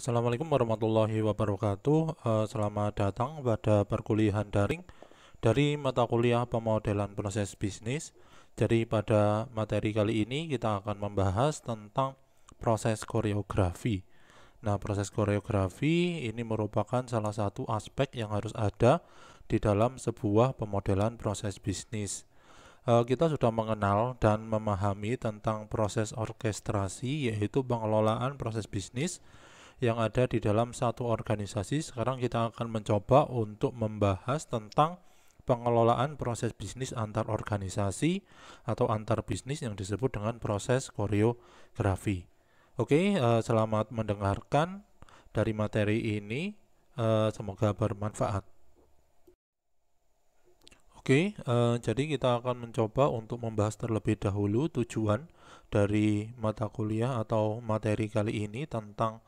Assalamualaikum warahmatullahi wabarakatuh eh, Selamat datang pada perkuliahan daring Dari mata kuliah pemodelan proses bisnis Jadi pada materi kali ini kita akan membahas tentang proses koreografi Nah proses koreografi ini merupakan salah satu aspek yang harus ada Di dalam sebuah pemodelan proses bisnis eh, kita sudah mengenal dan memahami tentang proses orkestrasi yaitu pengelolaan proses bisnis yang ada di dalam satu organisasi. Sekarang kita akan mencoba untuk membahas tentang pengelolaan proses bisnis antar organisasi atau antar bisnis yang disebut dengan proses koreografi. Oke, eh, selamat mendengarkan dari materi ini. Eh, semoga bermanfaat. Oke, eh, jadi kita akan mencoba untuk membahas terlebih dahulu tujuan dari mata kuliah atau materi kali ini tentang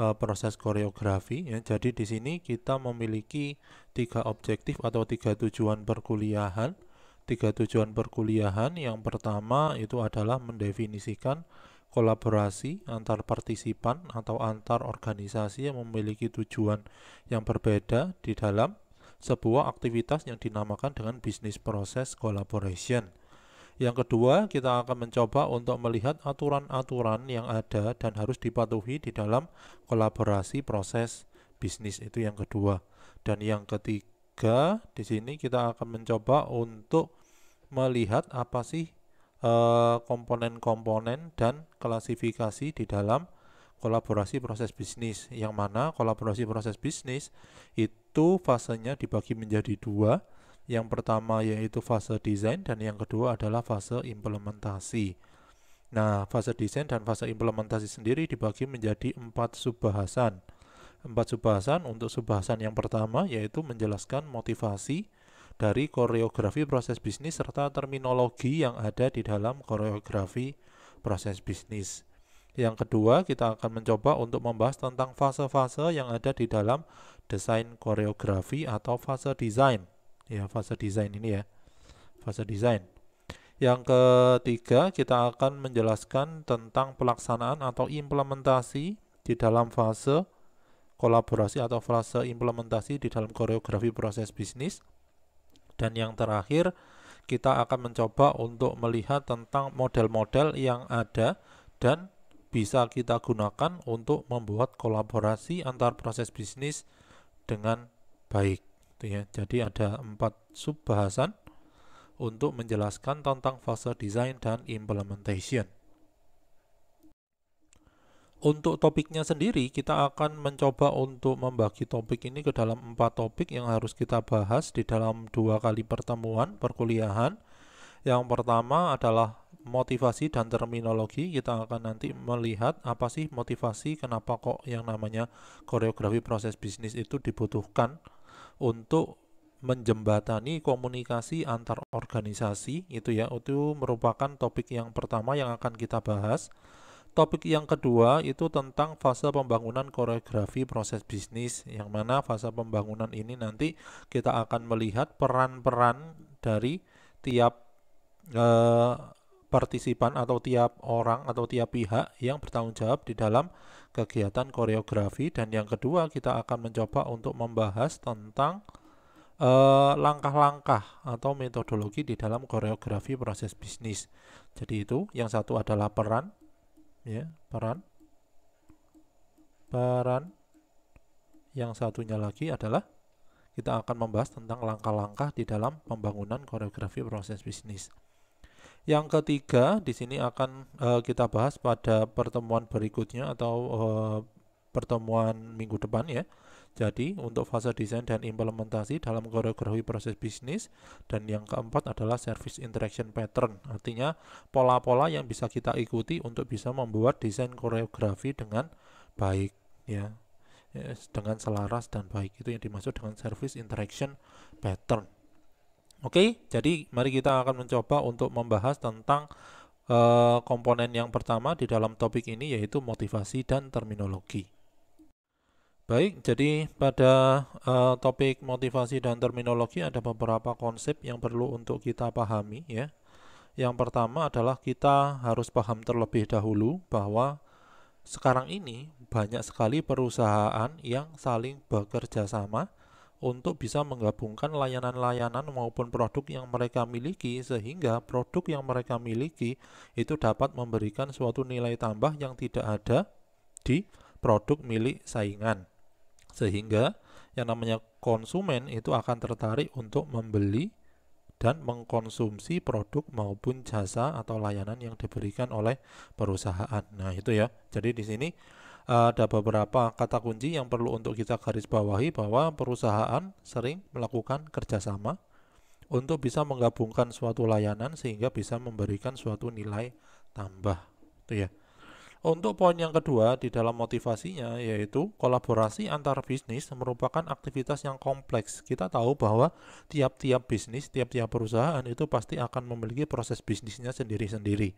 Eh, proses koreografi ya. Jadi di sini kita memiliki tiga objektif atau tiga tujuan perkuliahan. Tiga tujuan perkuliahan yang pertama itu adalah mendefinisikan kolaborasi antar partisipan atau antar organisasi yang memiliki tujuan yang berbeda di dalam sebuah aktivitas yang dinamakan dengan bisnis proses collaboration. Yang kedua, kita akan mencoba untuk melihat aturan-aturan yang ada dan harus dipatuhi di dalam kolaborasi proses bisnis itu yang kedua. Dan yang ketiga, di sini kita akan mencoba untuk melihat apa sih eh, komponen-komponen dan klasifikasi di dalam kolaborasi proses bisnis yang mana kolaborasi proses bisnis itu fasenya dibagi menjadi dua yang pertama yaitu fase desain dan yang kedua adalah fase implementasi. Nah, fase desain dan fase implementasi sendiri dibagi menjadi empat subbahasan. Empat subbahasan untuk subbahasan yang pertama yaitu menjelaskan motivasi dari koreografi proses bisnis serta terminologi yang ada di dalam koreografi proses bisnis. Yang kedua, kita akan mencoba untuk membahas tentang fase-fase yang ada di dalam desain koreografi atau fase desain ya fase desain ini ya fase desain yang ketiga kita akan menjelaskan tentang pelaksanaan atau implementasi di dalam fase kolaborasi atau fase implementasi di dalam koreografi proses bisnis dan yang terakhir kita akan mencoba untuk melihat tentang model-model yang ada dan bisa kita gunakan untuk membuat kolaborasi antar proses bisnis dengan baik. Gitu ya. Jadi ada empat subbahasan untuk menjelaskan tentang fase desain dan implementation. Untuk topiknya sendiri, kita akan mencoba untuk membagi topik ini ke dalam empat topik yang harus kita bahas di dalam dua kali pertemuan perkuliahan. Yang pertama adalah motivasi dan terminologi. Kita akan nanti melihat apa sih motivasi, kenapa kok yang namanya koreografi proses bisnis itu dibutuhkan untuk menjembatani komunikasi antar organisasi itu ya itu merupakan topik yang pertama yang akan kita bahas topik yang kedua itu tentang fase pembangunan koreografi proses bisnis yang mana fase pembangunan ini nanti kita akan melihat peran-peran dari tiap eh, partisipan atau tiap orang atau tiap pihak yang bertanggung jawab di dalam kegiatan koreografi dan yang kedua kita akan mencoba untuk membahas tentang eh, langkah-langkah atau metodologi di dalam koreografi proses bisnis. Jadi itu yang satu adalah peran ya, peran peran yang satunya lagi adalah kita akan membahas tentang langkah-langkah di dalam pembangunan koreografi proses bisnis. Yang ketiga, di sini akan uh, kita bahas pada pertemuan berikutnya atau uh, pertemuan minggu depan ya. Jadi, untuk fase desain dan implementasi dalam koreografi proses bisnis dan yang keempat adalah service interaction pattern. Artinya, pola-pola yang bisa kita ikuti untuk bisa membuat desain koreografi dengan baik ya. dengan selaras dan baik itu yang dimaksud dengan service interaction pattern. Oke, jadi mari kita akan mencoba untuk membahas tentang uh, komponen yang pertama di dalam topik ini yaitu motivasi dan terminologi. Baik, jadi pada uh, topik motivasi dan terminologi ada beberapa konsep yang perlu untuk kita pahami ya. Yang pertama adalah kita harus paham terlebih dahulu bahwa sekarang ini banyak sekali perusahaan yang saling bekerja sama untuk bisa menggabungkan layanan-layanan maupun produk yang mereka miliki sehingga produk yang mereka miliki itu dapat memberikan suatu nilai tambah yang tidak ada di produk milik saingan. Sehingga yang namanya konsumen itu akan tertarik untuk membeli dan mengkonsumsi produk maupun jasa atau layanan yang diberikan oleh perusahaan. Nah, itu ya. Jadi di sini eh, ada beberapa kata kunci yang perlu untuk kita garis bawahi bahwa perusahaan sering melakukan kerjasama untuk bisa menggabungkan suatu layanan sehingga bisa memberikan suatu nilai tambah. Itu ya. Untuk poin yang kedua di dalam motivasinya yaitu kolaborasi antar bisnis merupakan aktivitas yang kompleks. Kita tahu bahwa tiap-tiap bisnis, tiap-tiap perusahaan itu pasti akan memiliki proses bisnisnya sendiri-sendiri.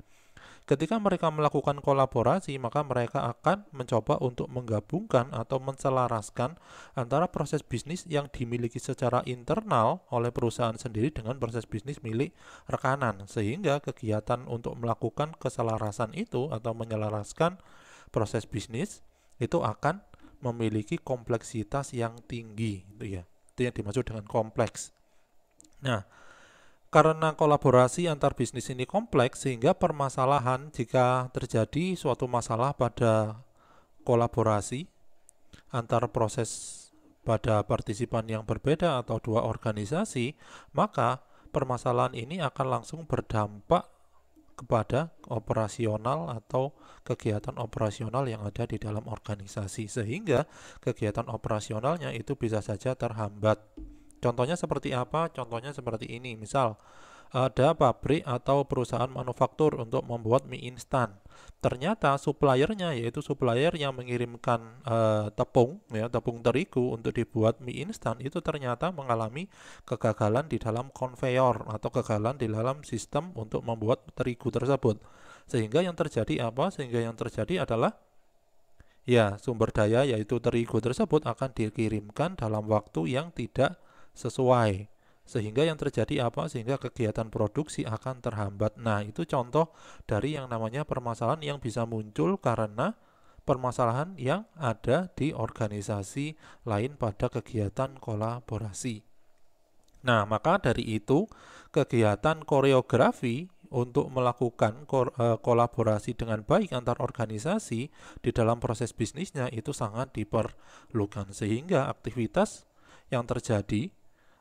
Ketika mereka melakukan kolaborasi, maka mereka akan mencoba untuk menggabungkan atau menselaraskan antara proses bisnis yang dimiliki secara internal oleh perusahaan sendiri dengan proses bisnis milik rekanan, sehingga kegiatan untuk melakukan keselarasan itu atau menyelaraskan proses bisnis itu akan memiliki kompleksitas yang tinggi, itu ya. Itu yang dimaksud dengan kompleks. Nah, karena kolaborasi antar bisnis ini kompleks, sehingga permasalahan jika terjadi suatu masalah pada kolaborasi antar proses pada partisipan yang berbeda atau dua organisasi, maka permasalahan ini akan langsung berdampak kepada operasional atau kegiatan operasional yang ada di dalam organisasi, sehingga kegiatan operasionalnya itu bisa saja terhambat. Contohnya seperti apa? Contohnya seperti ini. Misal, ada pabrik atau perusahaan manufaktur untuk membuat mie instan. Ternyata suppliernya yaitu supplier yang mengirimkan uh, tepung ya tepung terigu untuk dibuat mie instan itu ternyata mengalami kegagalan di dalam konveyor atau kegagalan di dalam sistem untuk membuat terigu tersebut. Sehingga yang terjadi apa? Sehingga yang terjadi adalah ya sumber daya yaitu terigu tersebut akan dikirimkan dalam waktu yang tidak sesuai sehingga yang terjadi apa sehingga kegiatan produksi akan terhambat nah itu contoh dari yang namanya permasalahan yang bisa muncul karena permasalahan yang ada di organisasi lain pada kegiatan kolaborasi nah maka dari itu kegiatan koreografi untuk melakukan e, kolaborasi dengan baik antar organisasi di dalam proses bisnisnya itu sangat diperlukan sehingga aktivitas yang terjadi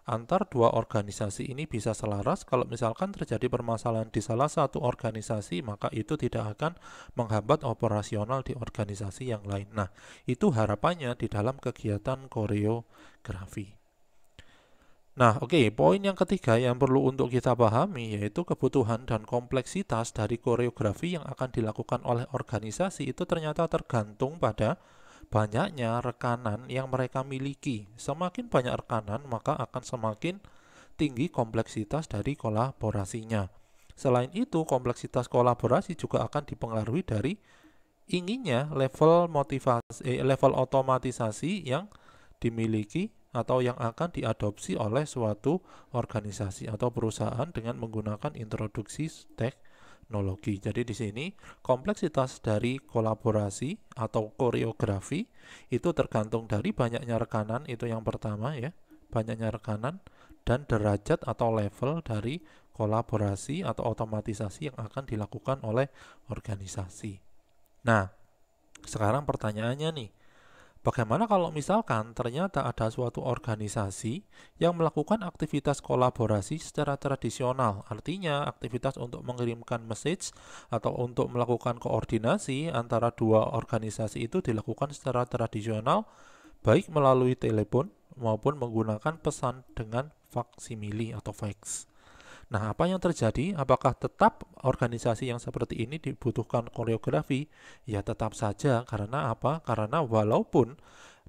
antar dua organisasi ini bisa selaras kalau misalkan terjadi permasalahan di salah satu organisasi maka itu tidak akan menghambat operasional di organisasi yang lain. Nah, itu harapannya di dalam kegiatan koreografi. Nah, oke, okay, poin yang ketiga yang perlu untuk kita pahami yaitu kebutuhan dan kompleksitas dari koreografi yang akan dilakukan oleh organisasi itu ternyata tergantung pada banyaknya rekanan yang mereka miliki. Semakin banyak rekanan, maka akan semakin tinggi kompleksitas dari kolaborasinya. Selain itu, kompleksitas kolaborasi juga akan dipengaruhi dari inginnya level motivasi eh, level otomatisasi yang dimiliki atau yang akan diadopsi oleh suatu organisasi atau perusahaan dengan menggunakan introduksi teknologi teknologi. Jadi di sini kompleksitas dari kolaborasi atau koreografi itu tergantung dari banyaknya rekanan itu yang pertama ya, banyaknya rekanan dan derajat atau level dari kolaborasi atau otomatisasi yang akan dilakukan oleh organisasi. Nah, sekarang pertanyaannya nih, Bagaimana kalau misalkan ternyata ada suatu organisasi yang melakukan aktivitas kolaborasi secara tradisional, artinya aktivitas untuk mengirimkan message atau untuk melakukan koordinasi antara dua organisasi itu dilakukan secara tradisional, baik melalui telepon maupun menggunakan pesan dengan faksimili atau fax. Nah, apa yang terjadi? Apakah tetap organisasi yang seperti ini dibutuhkan koreografi? Ya, tetap saja. Karena apa? Karena walaupun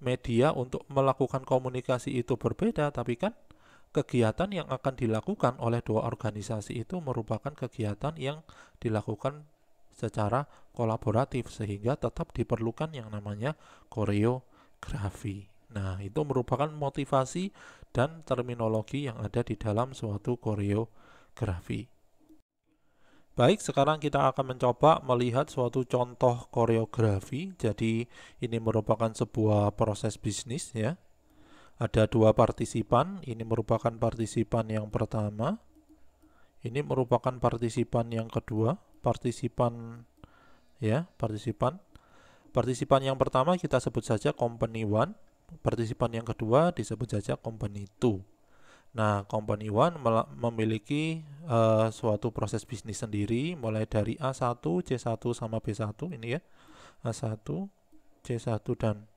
media untuk melakukan komunikasi itu berbeda, tapi kan kegiatan yang akan dilakukan oleh dua organisasi itu merupakan kegiatan yang dilakukan secara kolaboratif sehingga tetap diperlukan yang namanya koreografi. Nah, itu merupakan motivasi dan terminologi yang ada di dalam suatu koreografi grafi. Baik, sekarang kita akan mencoba melihat suatu contoh koreografi. Jadi, ini merupakan sebuah proses bisnis ya. Ada dua partisipan, ini merupakan partisipan yang pertama. Ini merupakan partisipan yang kedua, partisipan ya, partisipan. Partisipan yang pertama kita sebut saja company One. partisipan yang kedua disebut saja company Two. Nah, company one memiliki uh, suatu proses bisnis sendiri mulai dari A1, C1 sama B1 ini ya. A1, C1 dan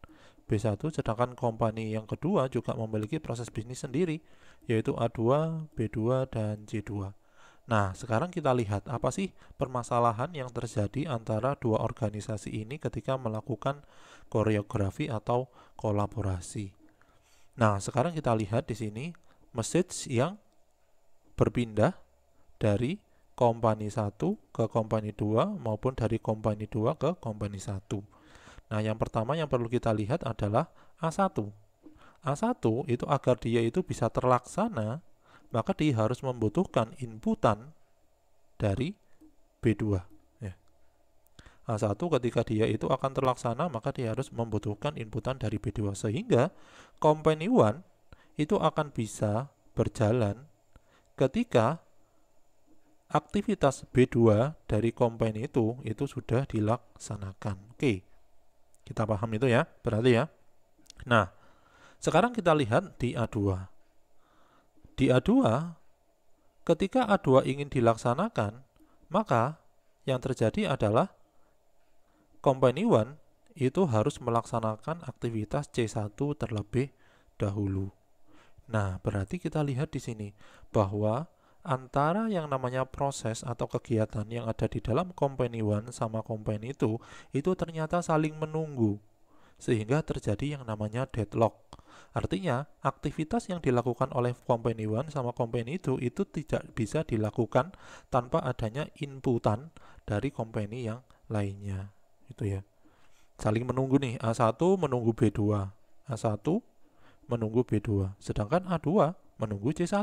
B1 sedangkan company yang kedua juga memiliki proses bisnis sendiri yaitu A2, B2 dan C2. Nah, sekarang kita lihat apa sih permasalahan yang terjadi antara dua organisasi ini ketika melakukan koreografi atau kolaborasi. Nah, sekarang kita lihat di sini message yang berpindah dari company 1 ke company 2 maupun dari company 2 ke company 1. Nah, yang pertama yang perlu kita lihat adalah A1. A1 itu agar dia itu bisa terlaksana, maka dia harus membutuhkan inputan dari B2. Ya. A1 ketika dia itu akan terlaksana, maka dia harus membutuhkan inputan dari B2. Sehingga company 1 itu akan bisa berjalan ketika aktivitas B2 dari komplain itu itu sudah dilaksanakan. Oke. Kita paham itu ya, berarti ya. Nah, sekarang kita lihat di A2. Di A2 ketika A2 ingin dilaksanakan, maka yang terjadi adalah company 1 e itu harus melaksanakan aktivitas C1 terlebih dahulu. Nah, berarti kita lihat di sini bahwa antara yang namanya proses atau kegiatan yang ada di dalam company one sama company itu itu ternyata saling menunggu sehingga terjadi yang namanya deadlock. Artinya, aktivitas yang dilakukan oleh company one sama company itu itu tidak bisa dilakukan tanpa adanya inputan dari company yang lainnya. Itu ya. Saling menunggu nih, A1 menunggu B2, A1 menunggu B2, sedangkan A2 menunggu C1.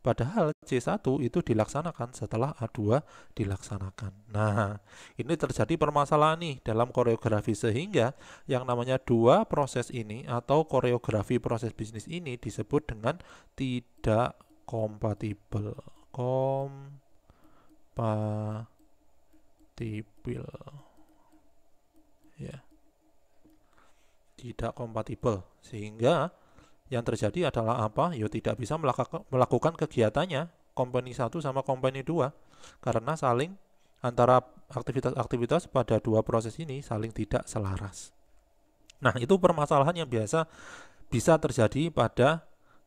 Padahal C1 itu dilaksanakan setelah A2 dilaksanakan. Nah, ini terjadi permasalahan nih dalam koreografi sehingga yang namanya dua proses ini atau koreografi proses bisnis ini disebut dengan tidak kompatibel. Kompatibel. Ya. Tidak kompatibel sehingga yang terjadi adalah apa? Yo ya tidak bisa melakukan kegiatannya company 1 sama company 2 karena saling antara aktivitas-aktivitas pada dua proses ini saling tidak selaras. Nah, itu permasalahan yang biasa bisa terjadi pada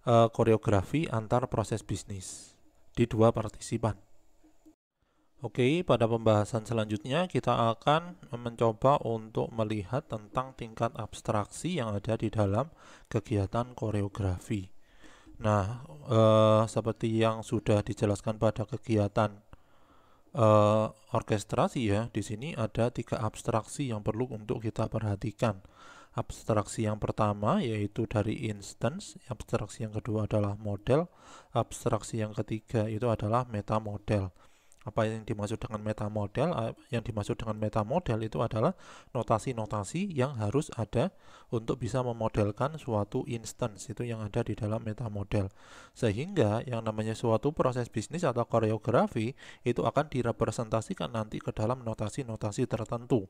uh, koreografi antar proses bisnis di dua partisipan. Oke, pada pembahasan selanjutnya kita akan mencoba untuk melihat tentang tingkat abstraksi yang ada di dalam kegiatan koreografi. Nah, eh, seperti yang sudah dijelaskan pada kegiatan eh, orkestrasi ya, di sini ada tiga abstraksi yang perlu untuk kita perhatikan. Abstraksi yang pertama yaitu dari instance, abstraksi yang kedua adalah model, abstraksi yang ketiga itu adalah metamodel. model apa yang dimaksud dengan meta model yang dimaksud dengan meta model itu adalah notasi-notasi yang harus ada untuk bisa memodelkan suatu instance itu yang ada di dalam meta model sehingga yang namanya suatu proses bisnis atau koreografi itu akan direpresentasikan nanti ke dalam notasi-notasi tertentu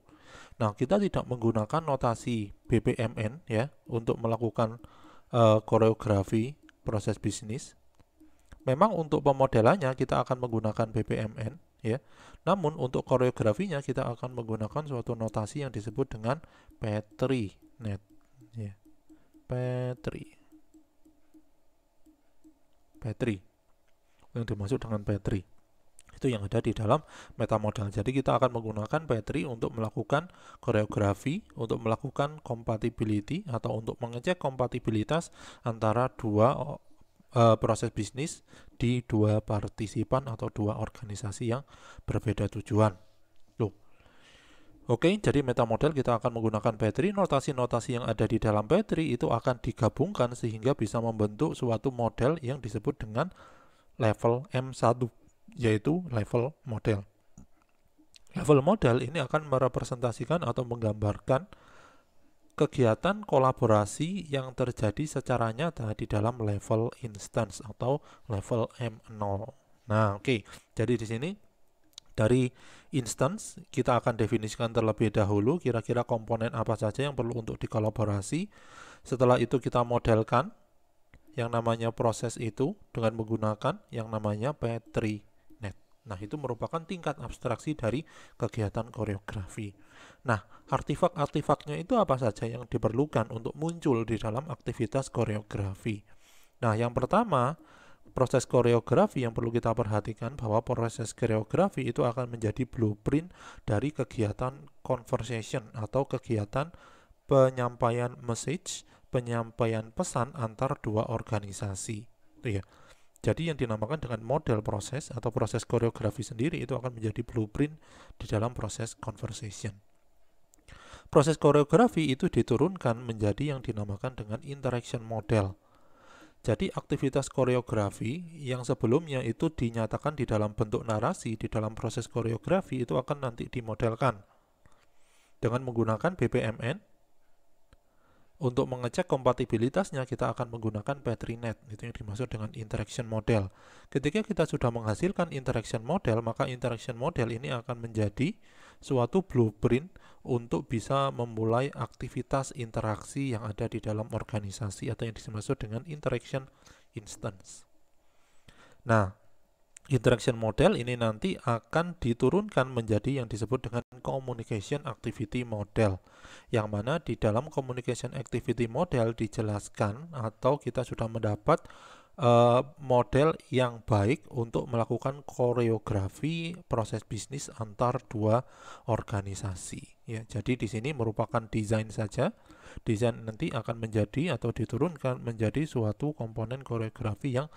nah kita tidak menggunakan notasi BPMN ya untuk melakukan uh, koreografi proses bisnis memang untuk pemodelannya kita akan menggunakan BPMN ya. Namun untuk koreografinya kita akan menggunakan suatu notasi yang disebut dengan Petri net ya. Petri. Petri yang dimaksud dengan Petri itu yang ada di dalam metamodal. Jadi kita akan menggunakan Petri untuk melakukan koreografi, untuk melakukan compatibility atau untuk mengecek kompatibilitas antara dua uh, proses bisnis di dua partisipan atau dua organisasi yang berbeda tujuan. Oke, jadi meta model kita akan menggunakan battery notasi-notasi yang ada di dalam battery itu akan digabungkan sehingga bisa membentuk suatu model yang disebut dengan level M1 yaitu level model. Level model ini akan merepresentasikan atau menggambarkan kegiatan kolaborasi yang terjadi secara nyata di dalam level instance atau level M0. Nah, oke. Okay. Jadi di sini dari instance kita akan definisikan terlebih dahulu kira-kira komponen apa saja yang perlu untuk dikolaborasi. Setelah itu kita modelkan yang namanya proses itu dengan menggunakan yang namanya Petri net. Nah, itu merupakan tingkat abstraksi dari kegiatan koreografi. Nah, artifak-artifaknya itu apa saja yang diperlukan untuk muncul di dalam aktivitas koreografi. Nah, yang pertama, proses koreografi yang perlu kita perhatikan bahwa proses koreografi itu akan menjadi blueprint dari kegiatan conversation atau kegiatan penyampaian message, penyampaian pesan antar dua organisasi. Itu ya. Jadi yang dinamakan dengan model proses atau proses koreografi sendiri itu akan menjadi blueprint di dalam proses conversation proses koreografi itu diturunkan menjadi yang dinamakan dengan interaction model. Jadi aktivitas koreografi yang sebelumnya itu dinyatakan di dalam bentuk narasi, di dalam proses koreografi itu akan nanti dimodelkan dengan menggunakan BPMN untuk mengecek kompatibilitasnya, kita akan menggunakan Net, itu yang dimaksud dengan interaction model. Ketika kita sudah menghasilkan interaction model, maka interaction model ini akan menjadi suatu blueprint untuk bisa memulai aktivitas interaksi yang ada di dalam organisasi atau yang dimaksud dengan interaction instance. Nah, interaction model ini nanti akan diturunkan menjadi yang disebut dengan communication activity model yang mana di dalam communication activity model dijelaskan atau kita sudah mendapat uh, model yang baik untuk melakukan koreografi proses bisnis antar dua organisasi ya jadi di sini merupakan desain saja desain nanti akan menjadi atau diturunkan menjadi suatu komponen koreografi yang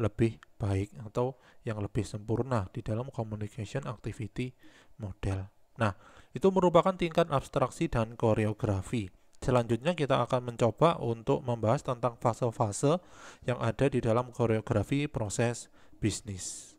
lebih baik atau yang lebih sempurna di dalam communication activity model. Nah, itu merupakan tingkat abstraksi dan koreografi. Selanjutnya kita akan mencoba untuk membahas tentang fase-fase yang ada di dalam koreografi proses bisnis.